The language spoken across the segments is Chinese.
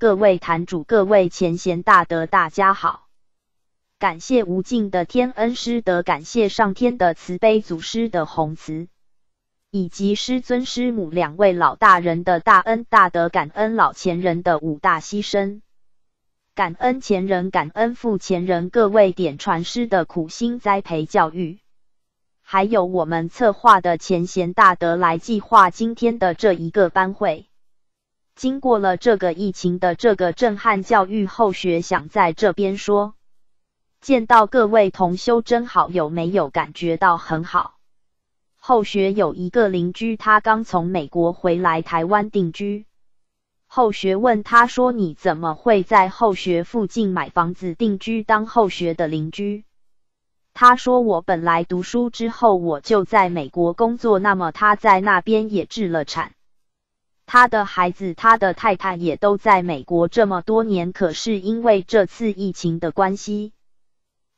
各位坛主，各位前贤大德，大家好！感谢无尽的天恩师德，感谢，上天的慈悲，祖师的宏慈，以及师尊师母两位老大人的大恩大德，感恩老前人的五大牺牲，感恩前人，感恩父前人。各位点传师的苦心栽培教育，还有我们策划的前贤大德来计划今天的这一个班会。经过了这个疫情的这个震撼教育后学想在这边说，见到各位同修真好，有没有感觉到很好？后学有一个邻居，他刚从美国回来台湾定居。后学问他说：“你怎么会在后学附近买房子定居，当后学的邻居？”他说：“我本来读书之后我就在美国工作，那么他在那边也置了产。”他的孩子，他的太太也都在美国这么多年，可是因为这次疫情的关系，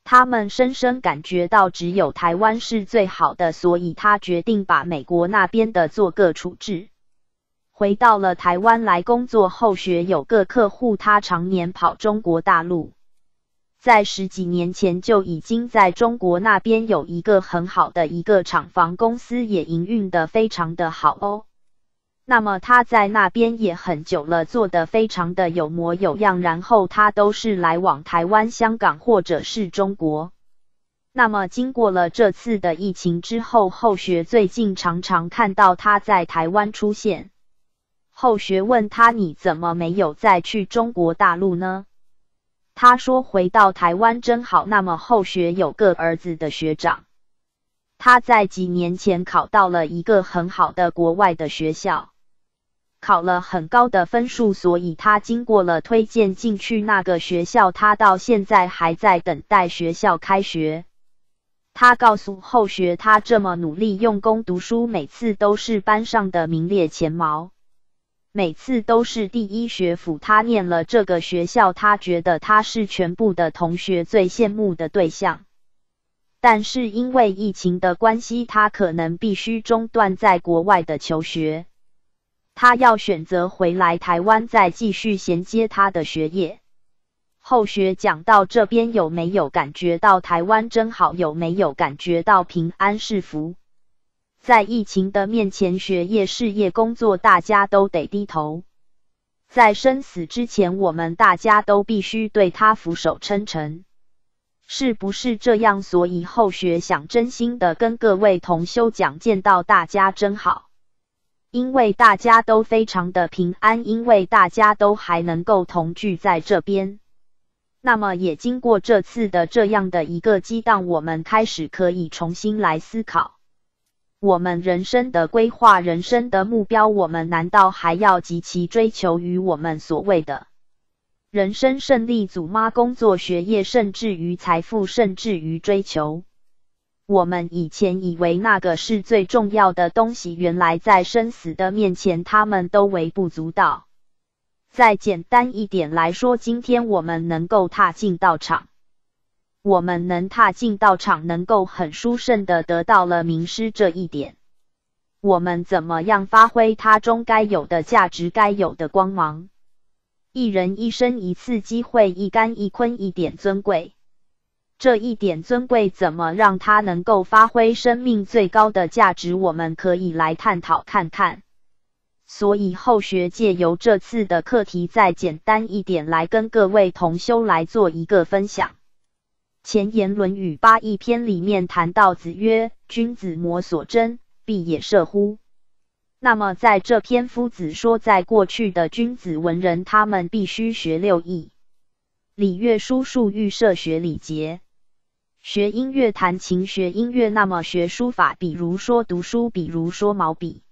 他们深深感觉到只有台湾是最好的，所以他决定把美国那边的做个处置，回到了台湾来工作后学。有个客户，他常年跑中国大陆，在十几年前就已经在中国那边有一个很好的一个厂房，公司也营运的非常的好哦。那么他在那边也很久了，做的非常的有模有样。然后他都是来往台湾、香港或者是中国。那么经过了这次的疫情之后，后学最近常常看到他在台湾出现。后学问他：“你怎么没有再去中国大陆呢？”他说：“回到台湾真好。”那么后学有个儿子的学长。他在几年前考到了一个很好的国外的学校，考了很高的分数，所以他经过了推荐进去那个学校。他到现在还在等待学校开学。他告诉后学，他这么努力用功读书，每次都是班上的名列前茅，每次都是第一学府。他念了这个学校，他觉得他是全部的同学最羡慕的对象。但是因为疫情的关系，他可能必须中断在国外的求学，他要选择回来台湾再继续衔接他的学业。后学讲到这边，有没有感觉到台湾真好？有没有感觉到平安是福？在疫情的面前，学业、事业、工作，大家都得低头。在生死之前，我们大家都必须对他俯首称臣。是不是这样？所以后学想真心的跟各位同修讲，见到大家真好，因为大家都非常的平安，因为大家都还能够同聚在这边。那么也经过这次的这样的一个激荡，我们开始可以重新来思考我们人生的规划、人生的目标。我们难道还要极其追求于我们所谓的？人生、胜利、祖妈、工作、学业，甚至于财富，甚至于追求。我们以前以为那个是最重要的东西，原来在生死的面前，他们都微不足道。再简单一点来说，今天我们能够踏进道场，我们能踏进道场，能够很殊胜的得到了名师这一点，我们怎么样发挥它中该有的价值，该有的光芒？一人一生一次机会，一干一坤，一点尊贵。这一点尊贵，怎么让它能够发挥生命最高的价值？我们可以来探讨看看。所以后学借由这次的课题，再简单一点来跟各位同修来做一个分享。前言《论语》八一篇里面谈到：“子曰，君子谋所争，必也射乎。”那么，在这篇夫子说，在过去的君子文人，他们必须学六艺：礼乐、书数御设学礼节、学音乐、弹琴、学音乐。那么，学书法，比如说读书，比如说毛笔。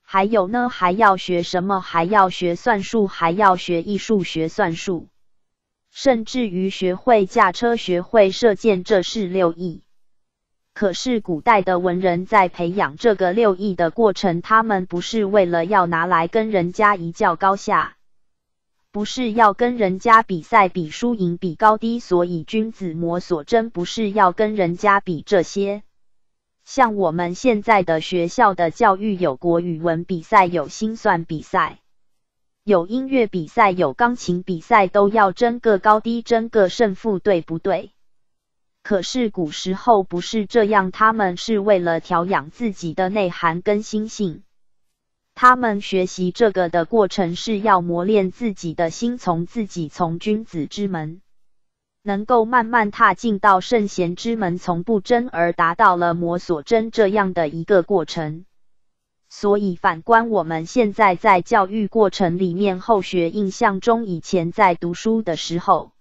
还有呢？还要学什么？还要学算术，还要学艺术，学算术，甚至于学会驾车，学会射箭，这是六艺。可是古代的文人在培养这个六艺的过程，他们不是为了要拿来跟人家一较高下，不是要跟人家比赛比输赢比高低，所以君子磨所争不是要跟人家比这些。像我们现在的学校的教育，有国语文比赛，有心算比赛，有音乐比赛，有钢琴比赛，都要争个高低，争个胜负，对不对？可是古时候不是这样，他们是为了调养自己的内涵跟心性。他们学习这个的过程是要磨练自己的心，从自己从君子之门，能够慢慢踏进到圣贤之门，从不争而达到了摩索争这样的一个过程。所以反观我们现在在教育过程里面后学印象中，以前在读书的时候。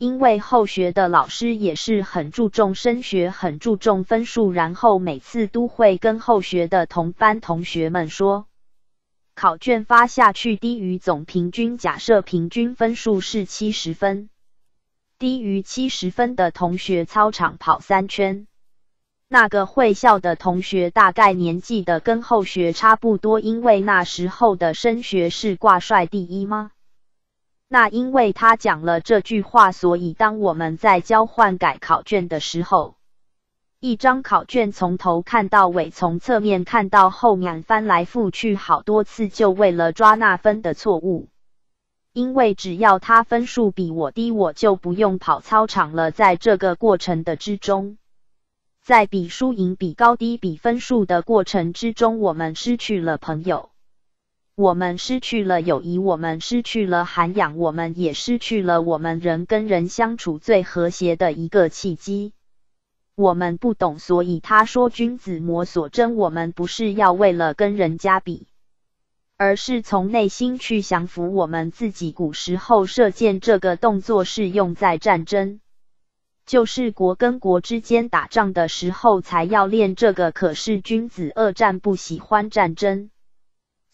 因为后学的老师也是很注重升学，很注重分数，然后每次都会跟后学的同班同学们说，考卷发下去，低于总平均，假设平均分数是七十分，低于七十分的同学操场跑三圈。那个会笑的同学大概年纪的跟后学差不多，因为那时候的升学是挂帅第一吗？那因为他讲了这句话，所以当我们在交换改考卷的时候，一张考卷从头看到尾，从侧面看到后面，翻来覆去好多次，就为了抓那分的错误。因为只要他分数比我低，我就不用跑操场了。在这个过程的之中，在比输赢、比高低、比分数的过程之中，我们失去了朋友。我们失去了友谊，我们失去了涵养，我们也失去了我们人跟人相处最和谐的一个契机。我们不懂，所以他说君子摩所真。我们不是要为了跟人家比，而是从内心去降服我们自己。古时候射箭这个动作是用在战争，就是国跟国之间打仗的时候才要练这个。可是君子恶战，不喜欢战争。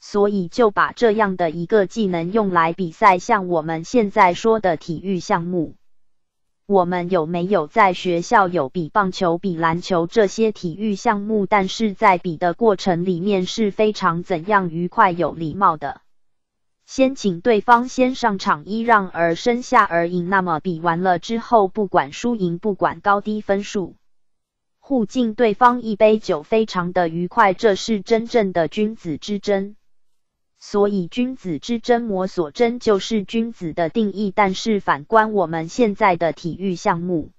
所以就把这样的一个技能用来比赛，像我们现在说的体育项目。我们有没有在学校有比棒球、比篮球这些体育项目？但是在比的过程里面是非常怎样愉快、有礼貌的。先请对方先上场一让，而身下而赢。那么比完了之后，不管输赢，不管高低分数，互敬对方一杯酒，非常的愉快。这是真正的君子之争。所以，君子之争，我所争就是君子的定义。但是，反观我们现在的体育项目，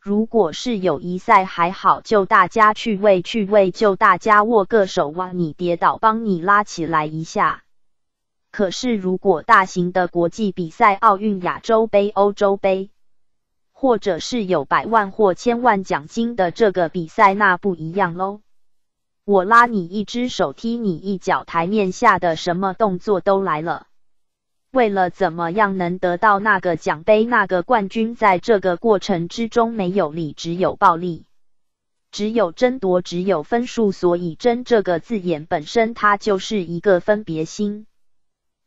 如果是友谊赛还好，就大家趣味、趣味，就大家握个手，哇，你跌倒帮你拉起来一下。可是，如果大型的国际比赛，奥运、亚洲杯、欧洲杯，或者是有百万或千万奖金的这个比赛，那不一样喽。我拉你一只手，踢你一脚，台面下的什么动作都来了。为了怎么样能得到那个奖杯，那个冠军，在这个过程之中没有理，只有暴力，只有争夺，只有分数。所以“争”这个字眼本身，它就是一个分别心。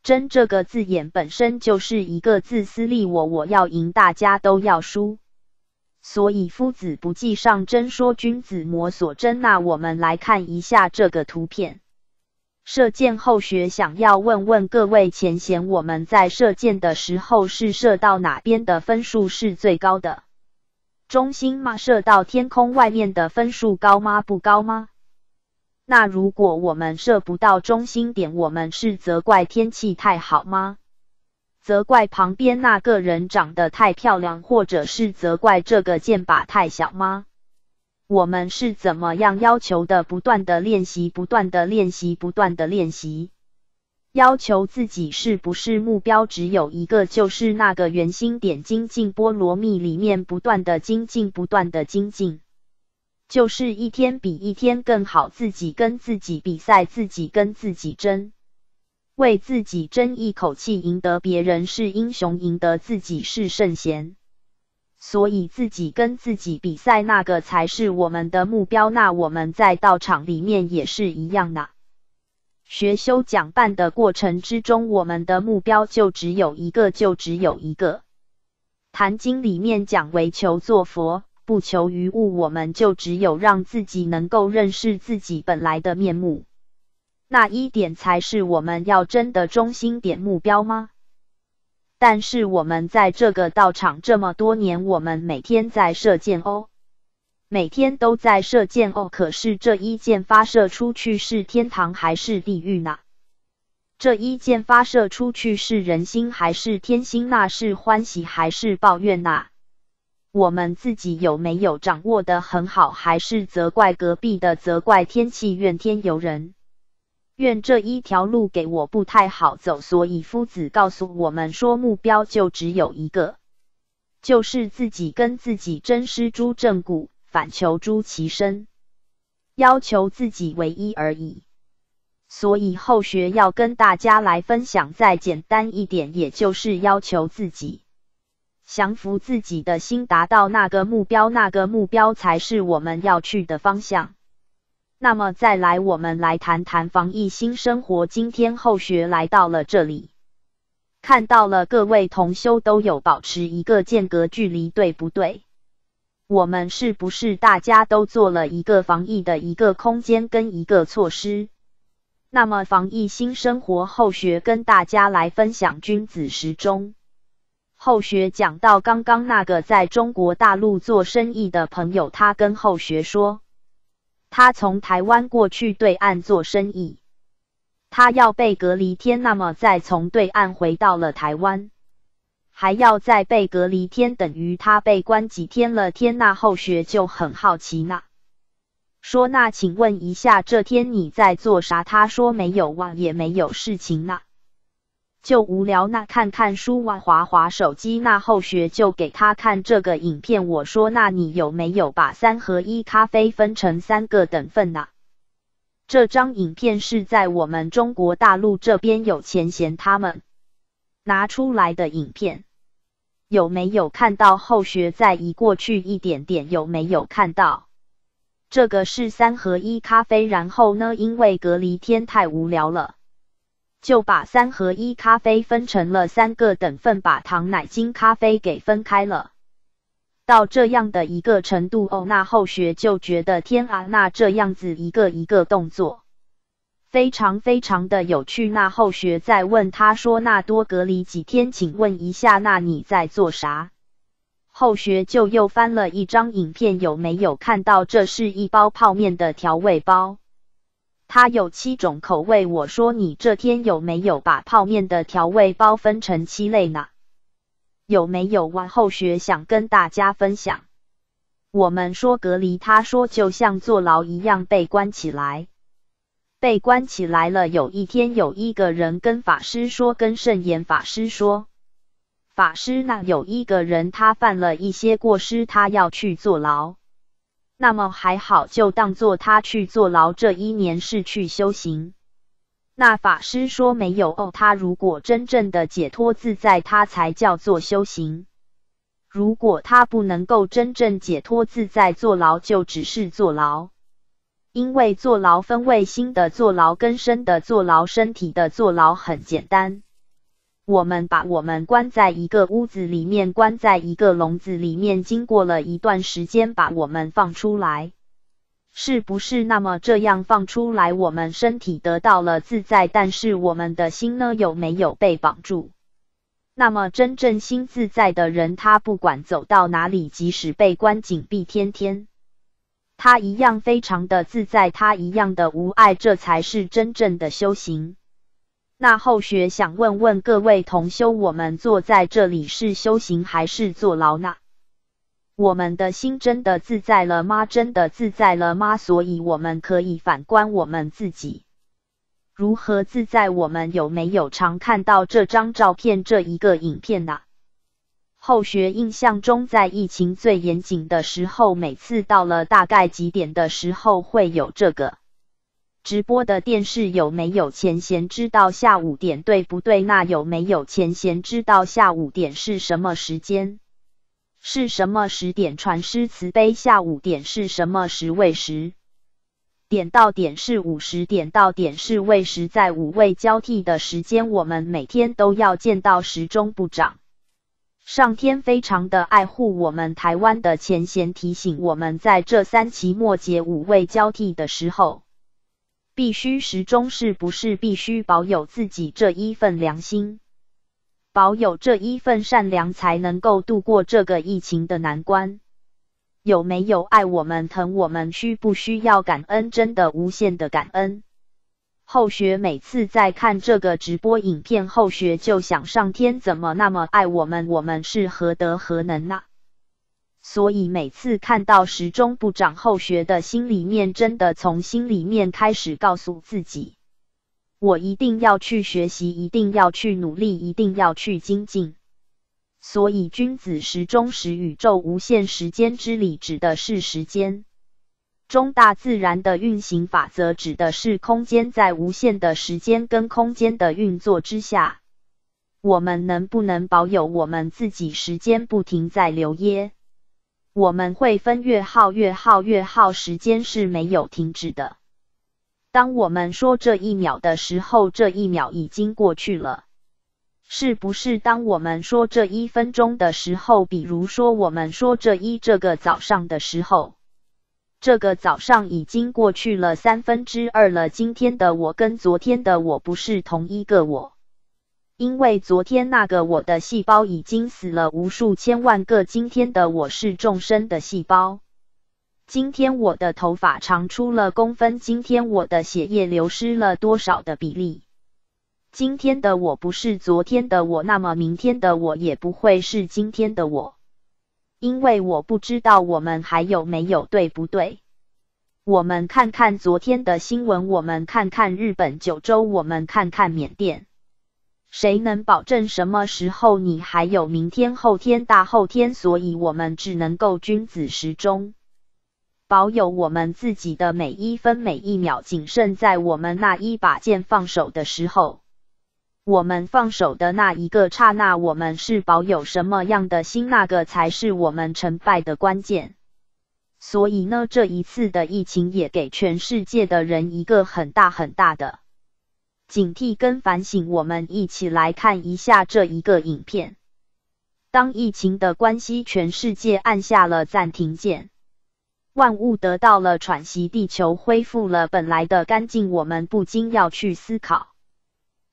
争这个字眼本身就是一个自私利我，我要赢，大家都要输。所以夫子不计上真说君子摩所真，那我们来看一下这个图片。射箭后学想要问问各位前贤，我们在射箭的时候是射到哪边的分数是最高的？中心吗？射到天空外面的分数高吗？不高吗？那如果我们射不到中心点，我们是责怪天气太好吗？责怪旁边那个人长得太漂亮，或者是责怪这个剑靶太小吗？我们是怎么样要求的？不断的练习，不断的练习，不断的练习，要求自己是不是目标只有一个？就是那个圆心点精进菠萝蜜里面，不断的精进，不断的精进，就是一天比一天更好。自己跟自己比赛，自己跟自己争。为自己争一口气，赢得别人是英雄，赢得自己是圣贤。所以，自己跟自己比赛，那个才是我们的目标。那我们在道场里面也是一样呐。学修讲办的过程之中，我们的目标就只有一个，就只有一个。《坛经》里面讲：“为求作佛，不求于物。”我们就只有让自己能够认识自己本来的面目。那一点才是我们要争的中心点目标吗？但是我们在这个道场这么多年，我们每天在射箭哦，每天都在射箭哦。可是这一箭发射出去是天堂还是地狱呢？这一箭发射出去是人心还是天心？那是欢喜还是抱怨呢？我们自己有没有掌握的很好？还是责怪隔壁的？责怪天气？怨天尤人？愿这一条路给我不太好走，所以夫子告诉我们说，目标就只有一个，就是自己跟自己真师诸正骨，反求诸其身，要求自己唯一而已。所以后学要跟大家来分享，再简单一点，也就是要求自己降服自己的心，达到那个目标，那个目标才是我们要去的方向。那么再来，我们来谈谈防疫新生活。今天后学来到了这里，看到了各位同修都有保持一个间隔距离，对不对？我们是不是大家都做了一个防疫的一个空间跟一个措施？那么防疫新生活后学跟大家来分享君子时钟。后学讲到刚刚那个在中国大陆做生意的朋友，他跟后学说。他从台湾过去对岸做生意，他要被隔离天，那么再从对岸回到了台湾，还要再被隔离天，等于他被关几天了天。那后学就很好奇呐，说那请问一下，这天你在做啥？他说没有哇，也没有事情呐。就无聊那看看书玩滑滑手机那后学就给他看这个影片，我说那你有没有把三合一咖啡分成三个等份呢？这张影片是在我们中国大陆这边有前嫌他们拿出来的影片，有没有看到后学再移过去一点点？有没有看到这个是三合一咖啡？然后呢，因为隔离天太无聊了。就把三合一咖啡分成了三个等份，把糖奶精咖啡给分开了，到这样的一个程度哦。那后学就觉得天啊，那这样子一个一个动作，非常非常的有趣。那后学再问他说：“那多隔离几天，请问一下，那你在做啥？”后学就又翻了一张影片，有没有看到？这是一包泡面的调味包。他有七种口味，我说你这天有没有把泡面的调味包分成七类呢？有没有往后学想跟大家分享？我们说隔离，他说就像坐牢一样被关起来，被关起来了。有一天有一个人跟法师说，跟圣严法师说，法师那有一个人他犯了一些过失，他要去坐牢。那么还好，就当做他去坐牢这一年是去修行。那法师说没有哦，他如果真正的解脱自在，他才叫做修行；如果他不能够真正解脱自在，坐牢就只是坐牢。因为坐牢分为心的坐牢跟身的坐牢，身体的坐牢很简单。我们把我们关在一个屋子里面，关在一个笼子里面，经过了一段时间，把我们放出来，是不是那么这样放出来？我们身体得到了自在，但是我们的心呢？有没有被绑住？那么真正心自在的人，他不管走到哪里，即使被关紧闭，天天，他一样非常的自在，他一样的无碍，这才是真正的修行。那后学想问问各位同修，我们坐在这里是修行还是坐牢呢？我们的心真的自在了吗？真的自在了吗？所以我们可以反观我们自己，如何自在？我们有没有常看到这张照片这一个影片呢？后学印象中，在疫情最严谨的时候，每次到了大概几点的时候会有这个。直播的电视有没有前贤知道下午点对不对？那有没有前贤知道下午点是什么时间？是什么十点传师慈悲？下午点是什么十位十点到点是午时，点到点是位时，在五位交替的时间，我们每天都要见到时钟不长。上天非常的爱护我们台湾的前贤，提醒我们在这三期末节五位交替的时候。必须始终是不是必须保有自己这一份良心，保有这一份善良，才能够度过这个疫情的难关。有没有爱我们、疼我们？需不需要感恩？真的无限的感恩。后学每次在看这个直播影片后学就想，上天怎么那么爱我们？我们是何德何能呢？所以每次看到时钟不长后学的心里面，真的从心里面开始告诉自己，我一定要去学习，一定要去努力，一定要去精进。所以君子时中时，宇宙无限时间之理指的是时间中大自然的运行法则，指的是空间在无限的时间跟空间的运作之下，我们能不能保有我们自己时间不停在流耶？我们会分月号、月号、月号，时间是没有停止的。当我们说这一秒的时候，这一秒已经过去了。是不是？当我们说这一分钟的时候，比如说我们说这一这个早上的时候，这个早上已经过去了三分之二了。今天的我跟昨天的我不是同一个我。因为昨天那个我的细胞已经死了无数千万个，今天的我是众生的细胞。今天我的头发长出了公分，今天我的血液流失了多少的比例？今天的我不是昨天的我，那么明天的我也不会是今天的我，因为我不知道我们还有没有，对不对？我们看看昨天的新闻，我们看看日本九州，我们看看缅甸。谁能保证什么时候你还有明天、后天、大后天？所以，我们只能够君子时钟，保有我们自己的每一分、每一秒。谨慎在我们那一把剑放手的时候，我们放手的那一个刹那，我们是保有什么样的心？那个才是我们成败的关键。所以呢，这一次的疫情也给全世界的人一个很大很大的。警惕跟反省，我们一起来看一下这一个影片。当疫情的关系，全世界按下了暂停键，万物得到了喘息，地球恢复了本来的干净。我们不禁要去思考：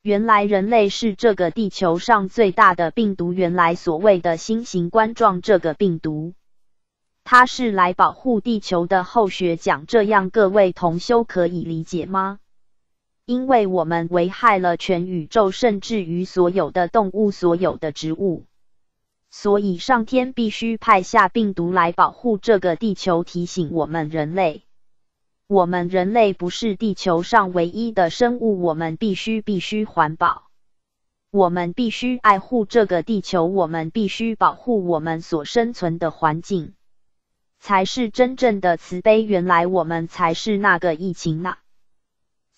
原来人类是这个地球上最大的病毒。原来所谓的新型冠状这个病毒，它是来保护地球的后学讲，这样各位同修可以理解吗？因为我们危害了全宇宙，甚至于所有的动物、所有的植物，所以上天必须派下病毒来保护这个地球，提醒我们人类：我们人类不是地球上唯一的生物，我们必须必须环保，我们必须爱护这个地球，我们必须保护我们所生存的环境，才是真正的慈悲。原来我们才是那个疫情呐！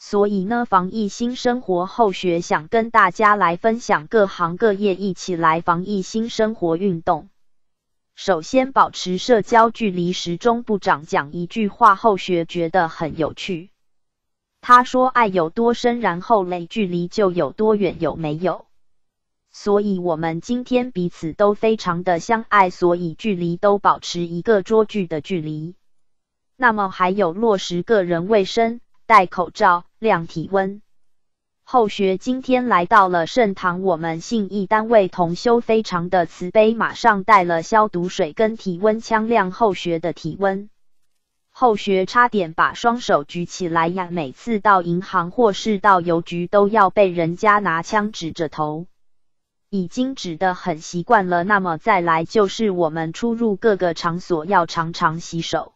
所以呢，防疫新生活后学想跟大家来分享，各行各业一起来防疫新生活运动。首先，保持社交距离。时钟部长讲一句话后学觉得很有趣，他说：“爱有多深，然后累距离就有多远，有没有？”所以，我们今天彼此都非常的相爱，所以距离都保持一个桌距的距离。那么，还有落实个人卫生。戴口罩、量体温。后学今天来到了盛唐，我们信义单位同修非常的慈悲，马上带了消毒水跟体温枪量后学的体温。后学差点把双手举起来呀！每次到银行或是到邮局，都要被人家拿枪指着头，已经指的很习惯了。那么再来就是我们出入各个场所要常常洗手。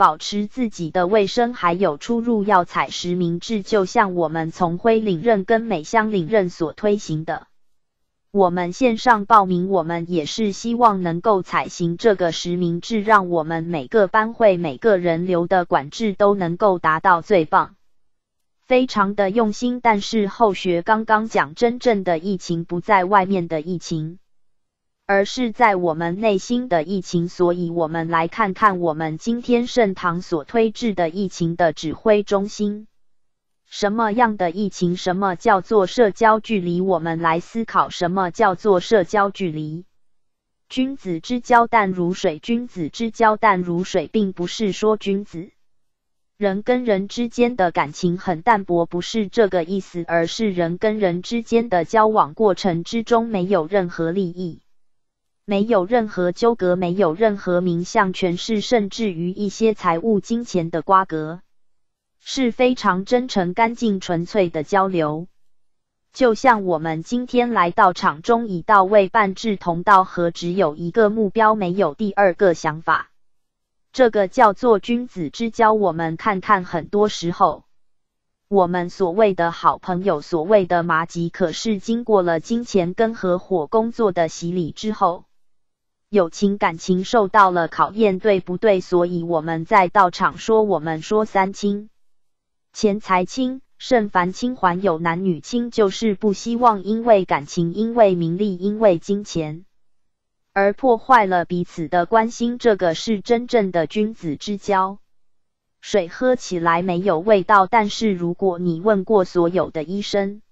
保持自己的卫生，还有出入要采实名制，就像我们从辉岭任跟美乡领任所推行的。我们线上报名，我们也是希望能够采行这个实名制，让我们每个班会、每个人流的管制都能够达到最棒，非常的用心。但是后学刚刚讲，真正的疫情不在外面的疫情。而是在我们内心的疫情，所以我们来看看我们今天盛唐所推至的疫情的指挥中心，什么样的疫情？什么叫做社交距离？我们来思考，什么叫做社交距离？君子之交淡如水，君子之交淡如水，并不是说君子人跟人之间的感情很淡薄，不是这个意思，而是人跟人之间的交往过程之中没有任何利益。没有任何纠葛，没有任何名相权势，甚至于一些财务金钱的瓜葛，是非常真诚、干净、纯粹的交流。就像我们今天来到场中，已到位、半志同道合，只有一个目标，没有第二个想法。这个叫做君子之交。我们看看，很多时候，我们所谓的好朋友、所谓的麻吉，可是经过了金钱跟合伙工作的洗礼之后。友情感情受到了考验，对不对？所以我们在道场说，我们说三亲：钱财亲、圣凡亲，还有男女亲，就是不希望因为感情、因为名利、因为金钱而破坏了彼此的关心。这个是真正的君子之交。水喝起来没有味道，但是如果你问过所有的医生。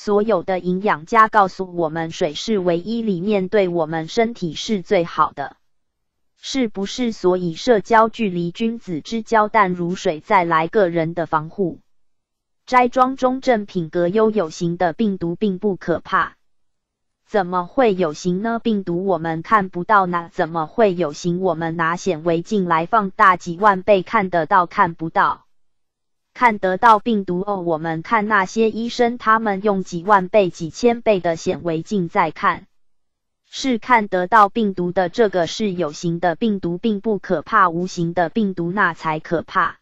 所有的营养家告诉我们，水是唯一里面对我们身体是最好的，是不是？所以社交距离，君子之交淡如水。再来个人的防护，斋庄中正品格优有型的病毒并不可怕，怎么会有型呢？病毒我们看不到呢，怎么会有型？我们拿显微镜来放大几万倍，看得到看不到。看得到病毒哦，我们看那些医生，他们用几万倍、几千倍的显微镜在看，是看得到病毒的。这个是有形的病毒，并不可怕；无形的病毒那才可怕，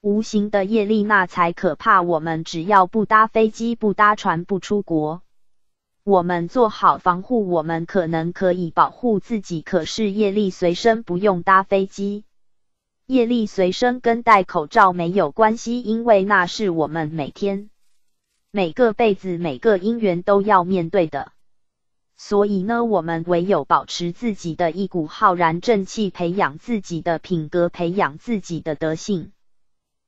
无形的叶力那才可怕。我们只要不搭飞机、不搭船、不出国，我们做好防护，我们可能可以保护自己。可是叶力随身，不用搭飞机。业力随身跟戴口罩没有关系，因为那是我们每天、每个辈子、每个因缘都要面对的。所以呢，我们唯有保持自己的一股浩然正气，培养自己的品格，培养自己的德性，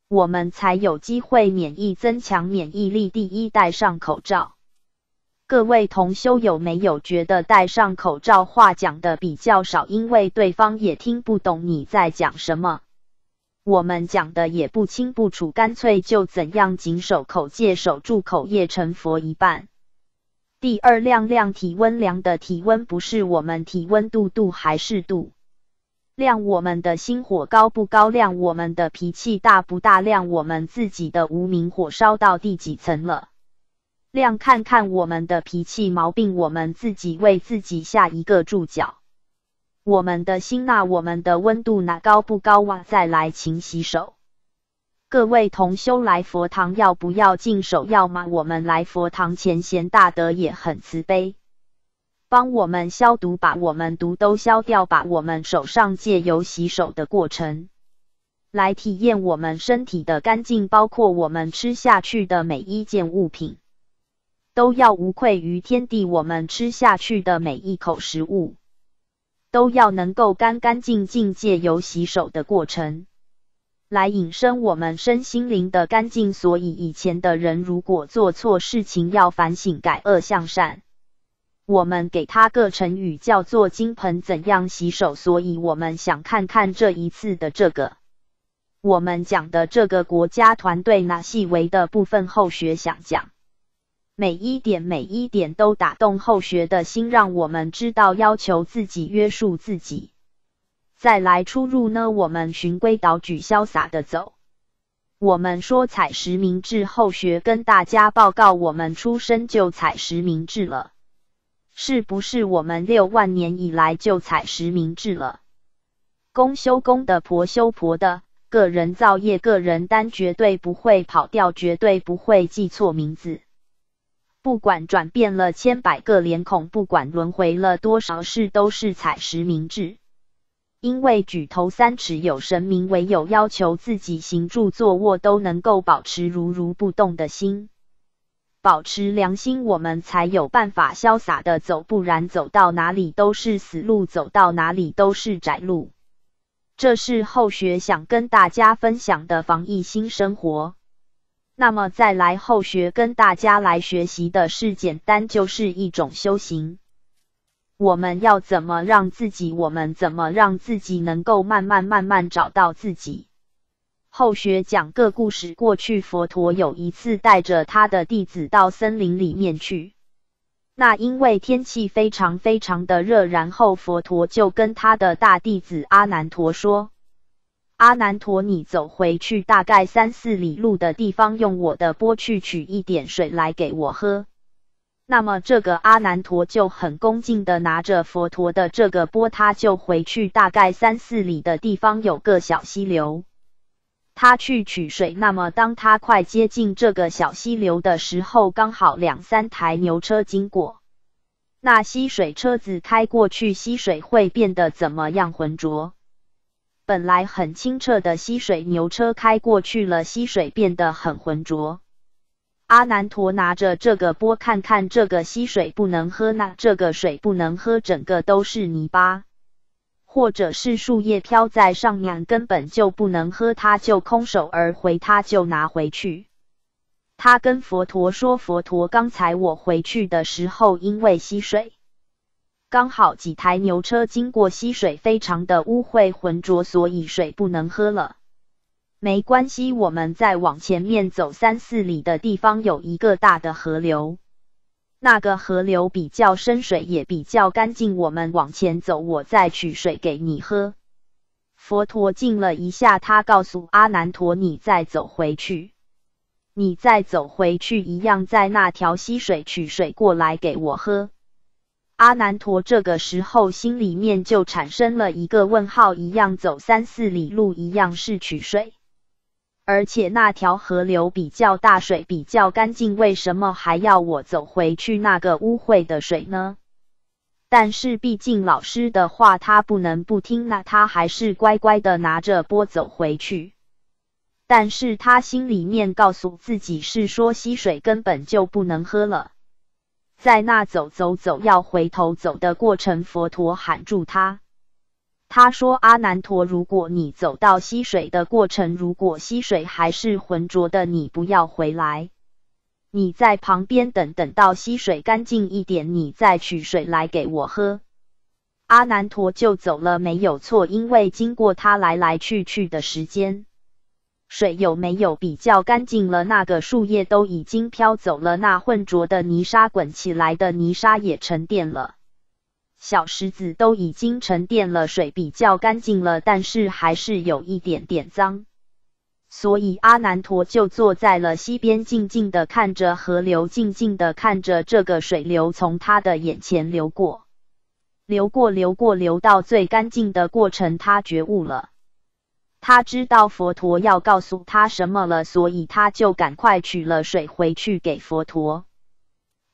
我们才有机会免疫增强免疫力。第一，戴上口罩。各位同修有没有觉得戴上口罩话讲的比较少，因为对方也听不懂你在讲什么？我们讲的也不清不楚，干脆就怎样？谨守口戒，守住口业，成佛一半。第二，量量体温，量的体温不是我们体温度度还是度量我们的心火高不高？量我们的脾气大不大？量我们自己的无名火烧到第几层了？量看看我们的脾气毛病，我们自己为自己下一个注脚。我们的心呐，我们的温度呐，高不高哇？再来，勤洗手。各位同修来佛堂，要不要净手？要吗？我们来佛堂，前贤大德也很慈悲，帮我们消毒，把我们毒都消掉吧。我们手上借由洗手的过程，来体验我们身体的干净，包括我们吃下去的每一件物品，都要无愧于天地。我们吃下去的每一口食物。都要能够干干净净，借由洗手的过程来引申我们身心灵的干净。所以以前的人如果做错事情，要反省改恶向善。我们给他个成语叫做“金盆怎样洗手”。所以我们想看看这一次的这个，我们讲的这个国家团队哪细微的部分后学想讲。每一点每一点都打动后学的心，让我们知道要求自己约束自己，再来出入呢？我们循规蹈矩，潇洒的走。我们说采实名制后学跟大家报告，我们出生就采实名制了，是不是？我们六万年以来就采实名制了。公修公的，婆修婆的，个人造业，个人单绝对不会跑掉，绝对不会记错名字。不管转变了千百个脸孔，不管轮回了多少世，都是采实名制。因为举头三尺有神明，唯有要求自己行住坐卧都能够保持如如不动的心，保持良心，我们才有办法潇洒的走。不然走到哪里都是死路，走到哪里都是窄路。这是后学想跟大家分享的防疫新生活。那么再来后学跟大家来学习的是简单，就是一种修行。我们要怎么让自己？我们怎么让自己能够慢慢慢慢找到自己？后学讲个故事，过去佛陀有一次带着他的弟子到森林里面去，那因为天气非常非常的热，然后佛陀就跟他的大弟子阿难陀说。阿难陀，你走回去大概三四里路的地方，用我的钵去取一点水来给我喝。那么这个阿难陀就很恭敬的拿着佛陀的这个钵，他就回去大概三四里的地方有个小溪流，他去取水。那么当他快接近这个小溪流的时候，刚好两三台牛车经过，那溪水车子开过去，溪水会变得怎么样浑浊？本来很清澈的溪水，牛车开过去了，溪水变得很浑浊。阿难陀拿着这个钵，看看这个溪水不能喝，那这个水不能喝，整个都是泥巴，或者是树叶飘在上面，根本就不能喝。他就空手而回，他就拿回去。他跟佛陀说：“佛陀，刚才我回去的时候，因为溪水。”刚好几台牛车经过溪水，非常的污秽浑浊，所以水不能喝了。没关系，我们再往前面走三四里的地方有一个大的河流，那个河流比较深，水也比较干净。我们往前走，我再取水给你喝。佛陀静了一下，他告诉阿难陀：“你再走回去，你再走回去，一样在那条溪水取水过来给我喝。”阿难陀这个时候心里面就产生了一个问号：一样走三四里路，一样是取水，而且那条河流比较大，水比较干净，为什么还要我走回去那个污秽的水呢？但是毕竟老师的话他不能不听，那他还是乖乖的拿着钵走回去。但是他心里面告诉自己，是说溪水根本就不能喝了。在那走走走，要回头走的过程，佛陀喊住他，他说：“阿难陀，如果你走到溪水的过程，如果溪水还是浑浊的，你不要回来，你在旁边等等到溪水干净一点，你再取水来给我喝。”阿难陀就走了，没有错，因为经过他来来去去的时间。水有没有比较干净了？那个树叶都已经飘走了，那混浊的泥沙滚起来的泥沙也沉淀了，小石子都已经沉淀了，水比较干净了，但是还是有一点点脏。所以阿难陀就坐在了溪边，静静的看着河流，静静的看着这个水流从他的眼前流过，流过，流过，流到最干净的过程，他觉悟了。他知道佛陀要告诉他什么了，所以他就赶快取了水回去给佛陀。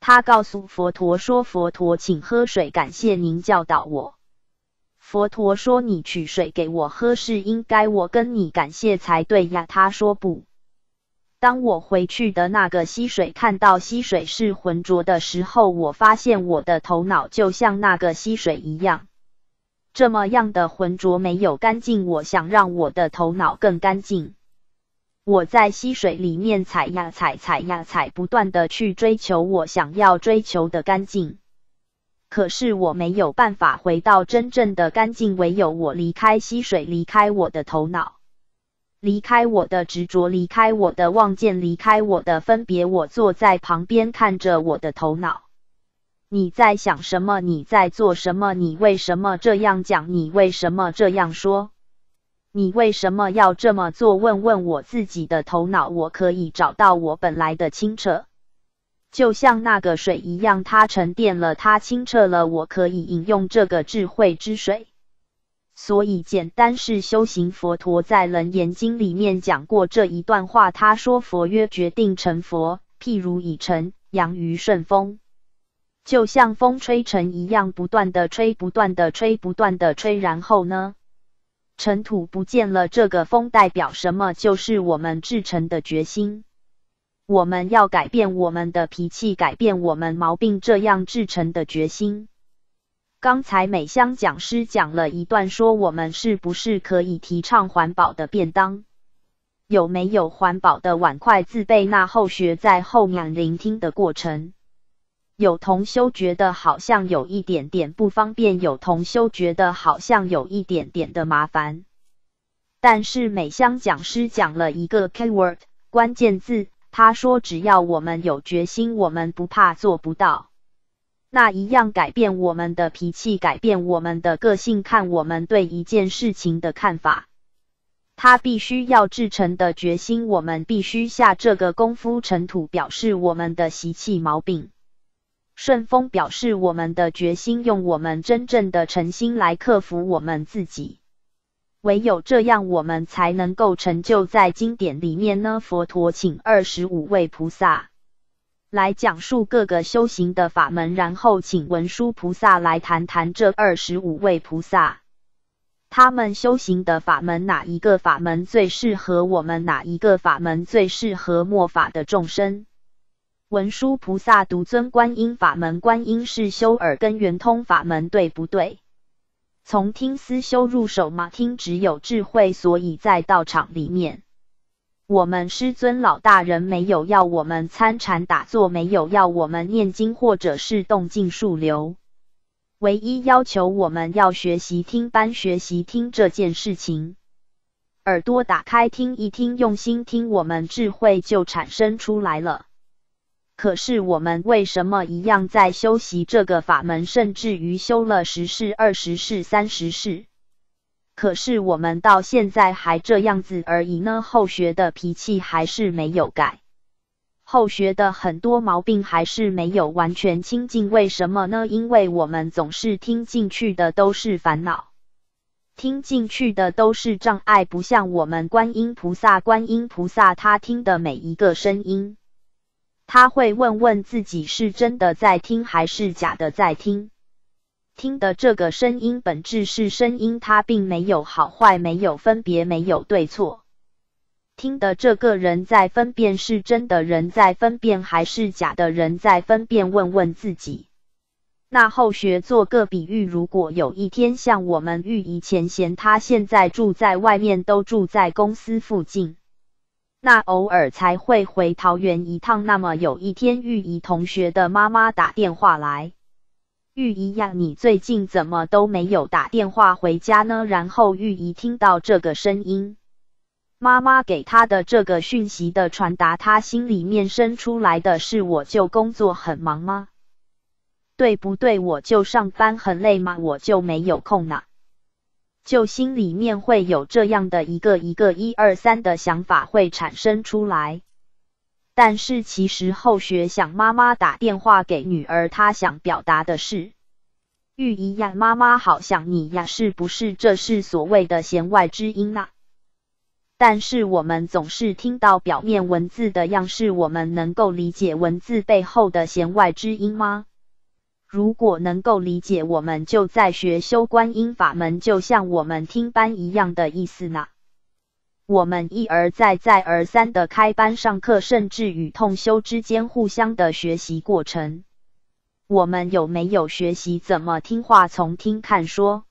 他告诉佛陀说：“佛陀，请喝水，感谢您教导我。”佛陀说：“你取水给我喝是应该，我跟你感谢才对呀。”他说：“不，当我回去的那个溪水看到溪水是浑浊的时候，我发现我的头脑就像那个溪水一样。”这么样的浑浊没有干净，我想让我的头脑更干净。我在溪水里面踩呀踩，踩呀踩，不断的去追求我想要追求的干净。可是我没有办法回到真正的干净，唯有我离开溪水，离开我的头脑，离开我的执着，离开我的望见，离开我的分别。我坐在旁边看着我的头脑。你在想什么？你在做什么？你为什么这样讲？你为什么这样说？你为什么要这么做？问问我自己的头脑，我可以找到我本来的清澈，就像那个水一样，它沉淀了，它清澈了。我可以饮用这个智慧之水。所以，简单是修行。佛陀在《楞严经》里面讲过这一段话，他说：“佛曰，决定成佛，譬如以成羊于顺风。”就像风吹尘一样，不断的吹，不断的吹，不断的吹，然后呢，尘土不见了。这个风代表什么？就是我们制成的决心。我们要改变我们的脾气，改变我们毛病，这样制成的决心。刚才美香讲师讲了一段，说我们是不是可以提倡环保的便当？有没有环保的碗筷自备？那后学在后面聆听的过程。有同修觉得好像有一点点不方便，有同修觉得好像有一点点的麻烦。但是美香讲师讲了一个 keyword 关键字，他说只要我们有决心，我们不怕做不到。那一样改变我们的脾气，改变我们的个性，看我们对一件事情的看法。他必须要至诚的决心，我们必须下这个功夫。尘土表示我们的习气毛病。顺风表示，我们的决心用我们真正的诚心来克服我们自己。唯有这样，我们才能够成就在经典里面呢。佛陀请二十五位菩萨来讲述各个修行的法门，然后请文殊菩萨来谈谈这二十五位菩萨他们修行的法门，哪一个法门最适合我们？哪一个法门最适合末法的众生？文殊菩萨独尊观音法门，观音是修耳根圆通法门，对不对？从听思修入手嘛，听只有智慧，所以在道场里面，我们师尊老大人没有要我们参禅打坐，没有要我们念经或者是动静数流，唯一要求我们要学习听班，学习听这件事情，耳朵打开听一听，用心听，我们智慧就产生出来了。可是我们为什么一样在修习这个法门，甚至于修了十世、二十世、三十世，可是我们到现在还这样子而已呢？后学的脾气还是没有改，后学的很多毛病还是没有完全清净，为什么呢？因为我们总是听进去的都是烦恼，听进去的都是障碍，不像我们观音菩萨，观音菩萨他听的每一个声音。他会问问自己，是真的在听还是假的在听？听的这个声音本质是声音，它并没有好坏，没有分别，没有对错。听的这个人在分辨是真的人在分辨还是假的人在分辨？问问自己。那后学做个比喻，如果有一天像我们玉以前嫌他现在住在外面，都住在公司附近。那偶尔才会回桃园一趟。那么有一天，玉姨同学的妈妈打电话来，玉姨呀，你最近怎么都没有打电话回家呢？然后玉姨听到这个声音，妈妈给她的这个讯息的传达，她心里面生出来的是：我就工作很忙吗？对不对？我就上班很累吗？我就没有空呐？就心里面会有这样的一个一个一二三的想法会产生出来，但是其实后学想妈妈打电话给女儿，她想表达的是，玉姨呀，妈妈好想你呀，是不是？这是所谓的弦外之音啊。但是我们总是听到表面文字的样式，我们能够理解文字背后的弦外之音吗？如果能够理解，我们就在学修观音法门，就像我们听班一样的意思呢。我们一而再、再而三的开班上课，甚至与同修之间互相的学习过程，我们有没有学习怎么听话？从听、看、说，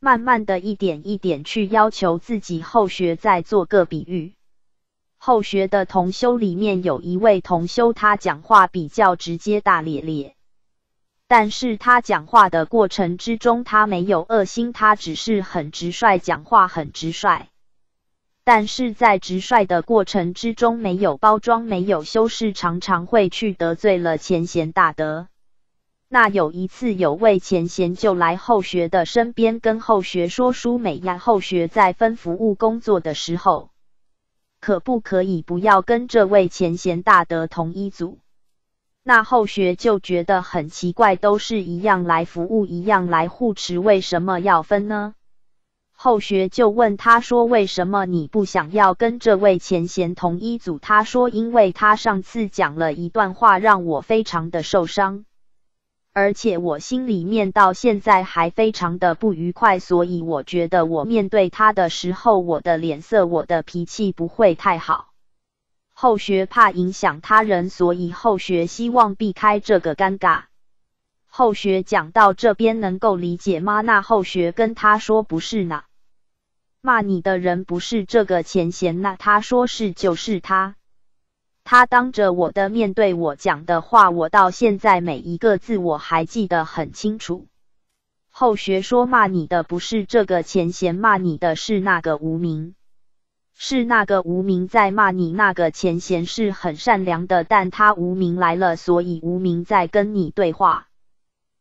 慢慢的一点一点去要求自己后学。再做个比喻，后学的同修里面有一位同修，他讲话比较直接、大咧咧。但是他讲话的过程之中，他没有恶心，他只是很直率，讲话很直率。但是在直率的过程之中，没有包装，没有修饰，常常会去得罪了前贤大德。那有一次，有位前贤就来后学的身边，跟后学说：“书美呀，后学在分服务工作的时候，可不可以不要跟这位前贤大德同一组？”那后学就觉得很奇怪，都是一样来服务，一样来护持，为什么要分呢？后学就问他说：“为什么你不想要跟这位前贤同一组？”他说：“因为他上次讲了一段话，让我非常的受伤，而且我心里面到现在还非常的不愉快，所以我觉得我面对他的时候，我的脸色、我的脾气不会太好。”后学怕影响他人，所以后学希望避开这个尴尬。后学讲到这边，能够理解吗？那后学跟他说不是呢，骂你的人不是这个前贤那他说是就是他，他当着我的面对我讲的话，我到现在每一个字我还记得很清楚。后学说骂你的不是这个前贤，骂你的是那个无名。是那个无名在骂你，那个前贤是很善良的，但他无名来了，所以无名在跟你对话，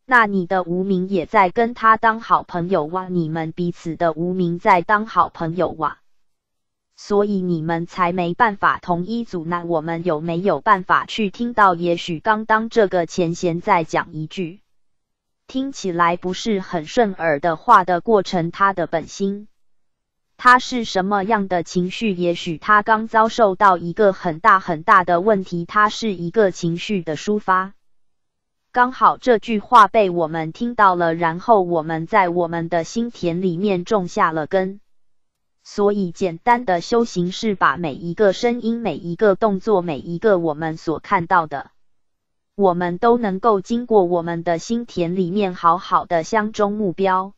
那你的无名也在跟他当好朋友哇，你们彼此的无名在当好朋友哇，所以你们才没办法同一组。那我们有没有办法去听到？也许刚当这个前贤在讲一句，听起来不是很顺耳的话的过程，他的本心。他是什么样的情绪？也许他刚遭受到一个很大很大的问题。他是一个情绪的抒发，刚好这句话被我们听到了，然后我们在我们的心田里面种下了根。所以，简单的修行是把每一个声音、每一个动作、每一个我们所看到的，我们都能够经过我们的心田里面好好的相中目标。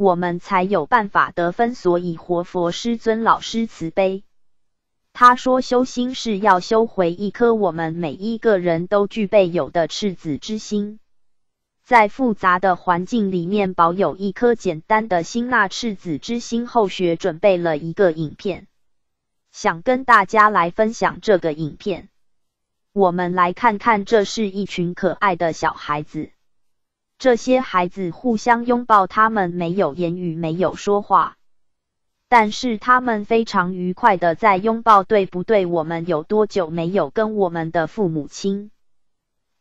我们才有办法得分，所以活佛师尊老师慈悲，他说修心是要修回一颗我们每一个人都具备有的赤子之心，在复杂的环境里面保有一颗简单的心，那赤子之心。后学准备了一个影片，想跟大家来分享这个影片，我们来看看，这是一群可爱的小孩子。这些孩子互相拥抱，他们没有言语，没有说话，但是他们非常愉快的在拥抱，对不对？我们有多久没有跟我们的父母亲，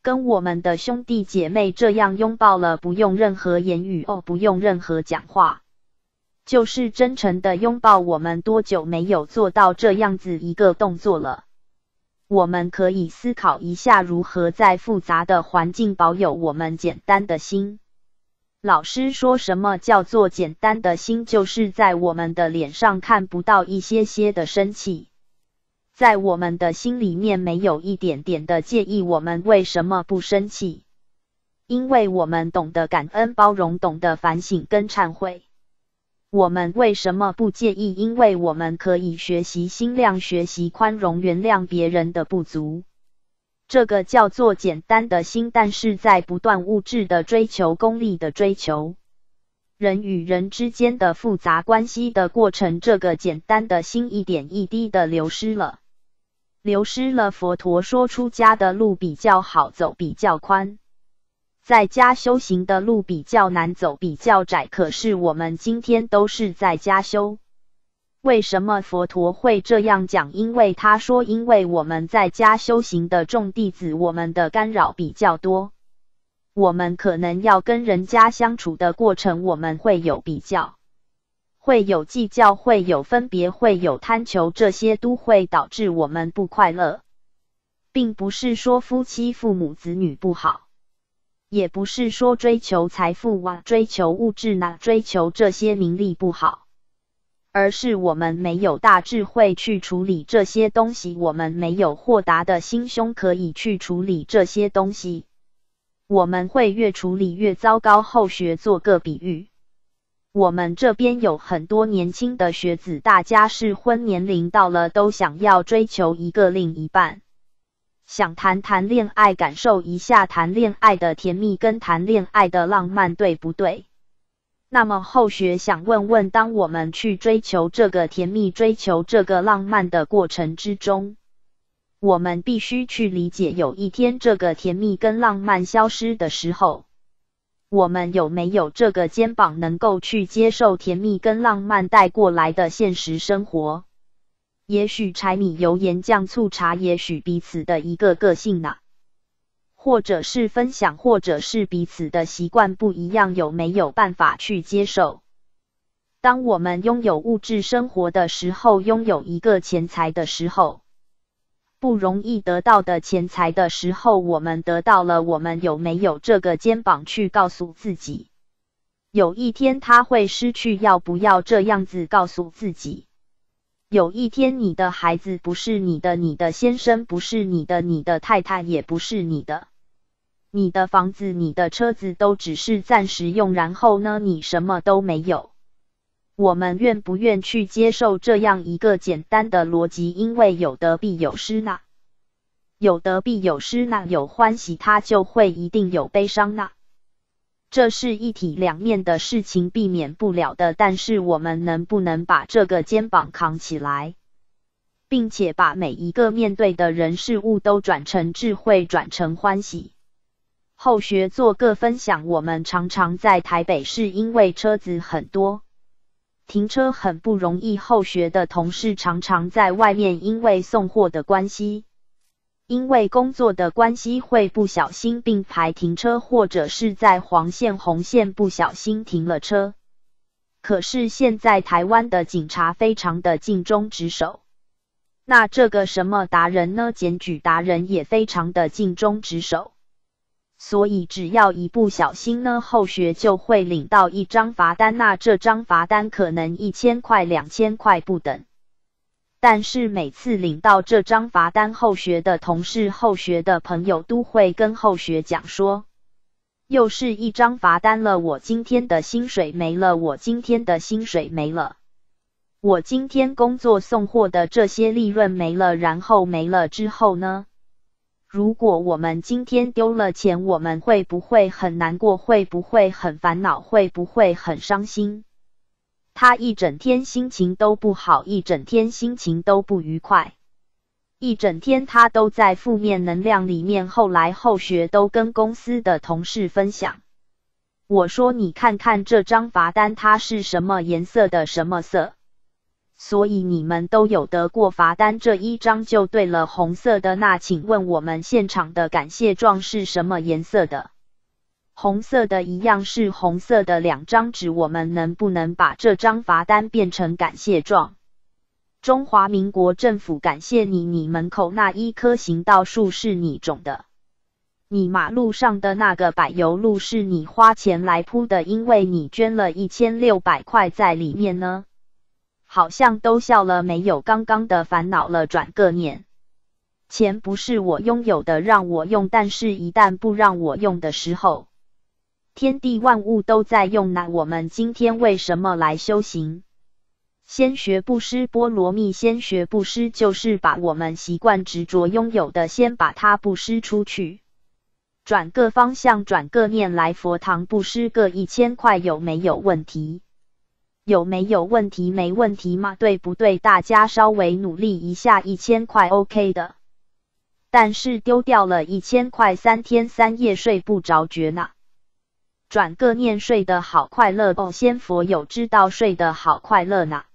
跟我们的兄弟姐妹这样拥抱了？不用任何言语哦，不用任何讲话，就是真诚的拥抱。我们多久没有做到这样子一个动作了？我们可以思考一下，如何在复杂的环境保有我们简单的心。老师说什么叫做简单的心？就是在我们的脸上看不到一些些的生气，在我们的心里面没有一点点的介意。我们为什么不生气？因为我们懂得感恩、包容，懂得反省跟忏悔。我们为什么不介意？因为我们可以学习心量，学习宽容，原谅别人的不足。这个叫做简单的心，但是在不断物质的追求、功利的追求、人与人之间的复杂关系的过程，这个简单的心一点一滴的流失了，流失了。佛陀说，出家的路比较好走，比较宽。在家修行的路比较难走，比较窄。可是我们今天都是在家修，为什么佛陀会这样讲？因为他说，因为我们在家修行的众弟子，我们的干扰比较多，我们可能要跟人家相处的过程，我们会有比较，会有计较，会有分别，会有贪求，这些都会导致我们不快乐。并不是说夫妻、父母、子女不好。也不是说追求财富哇，追求物质呐，追求这些名利不好，而是我们没有大智慧去处理这些东西，我们没有豁达的心胸可以去处理这些东西，我们会越处理越糟糕。后学做个比喻，我们这边有很多年轻的学子，大家适婚年龄到了，都想要追求一个另一半。想谈谈恋爱，感受一下谈恋爱的甜蜜跟谈恋爱的浪漫，对不对？那么后学想问问，当我们去追求这个甜蜜、追求这个浪漫的过程之中，我们必须去理解，有一天这个甜蜜跟浪漫消失的时候，我们有没有这个肩膀能够去接受甜蜜跟浪漫带过来的现实生活？也许柴米油盐酱醋茶，也许彼此的一个个性呢，或者是分享，或者是彼此的习惯不一样，有没有办法去接受？当我们拥有物质生活的时候，拥有一个钱财的时候，不容易得到的钱财的时候，我们得到了，我们有没有这个肩膀去告诉自己，有一天他会失去？要不要这样子告诉自己？有一天，你的孩子不是你的，你的先生不是你的，你的太太也不是你的，你的房子、你的车子都只是暂时用。然后呢，你什么都没有。我们愿不愿去接受这样一个简单的逻辑？因为有得必有失呢，有得必有失那有欢喜，他就会一定有悲伤呢。这是一体两面的事情，避免不了的。但是我们能不能把这个肩膀扛起来，并且把每一个面对的人事物都转成智慧，转成欢喜？后学做个分享，我们常常在台北，是因为车子很多，停车很不容易。后学的同事常常在外面，因为送货的关系。因为工作的关系，会不小心并排停车，或者是在黄线、红线不小心停了车。可是现在台湾的警察非常的尽忠职守，那这个什么达人呢？检举达人也非常的尽忠职守，所以只要一不小心呢，后学就会领到一张罚单。那这张罚单可能一千块、两千块不等。但是每次领到这张罚单后学的同事后学的朋友都会跟后学讲说，又是一张罚单了，我今天的薪水没了，我今天的薪水没了，我今天工作送货的这些利润没了，然后没了之后呢？如果我们今天丢了钱，我们会不会很难过？会不会很烦恼？会不会很伤心？他一整天心情都不好，一整天心情都不愉快，一整天他都在负面能量里面。后来后学都跟公司的同事分享，我说你看看这张罚单，它是什么颜色的？什么色？所以你们都有的过罚单这一张就对了，红色的。那请问我们现场的感谢状是什么颜色的？红色的一样是红色的两张纸，我们能不能把这张罚单变成感谢状？中华民国政府感谢你，你门口那一棵行道树是你种的，你马路上的那个柏油路是你花钱来铺的，因为你捐了一千六百块在里面呢。好像都笑了，没有刚刚的烦恼了，转个念，钱不是我拥有的，让我用，但是一旦不让我用的时候。天地万物都在用那我们今天为什么来修行？先学布施波罗蜜，先学布施就是把我们习惯执着拥有的，先把它布施出去，转个方向，转个念来佛堂布施个一千块，有没有问题？有没有问题？没问题吗？对不对？大家稍微努力一下，一千块 OK 的。但是丢掉了一千块，三天三夜睡不着觉呢。转个念睡得好快乐哦，仙佛有知道睡得好快乐呐。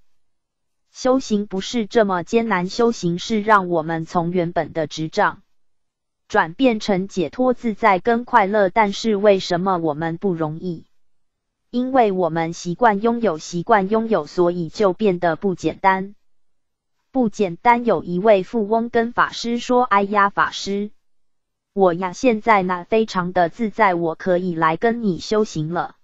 修行不是这么艰难，修行是让我们从原本的执障转变成解脱自在跟快乐。但是为什么我们不容易？因为我们习惯拥有，习惯拥有，所以就变得不简单。不简单。有一位富翁跟法师说：“哎呀，法师。”我呀，现在呢，非常的自在，我可以来跟你修行了。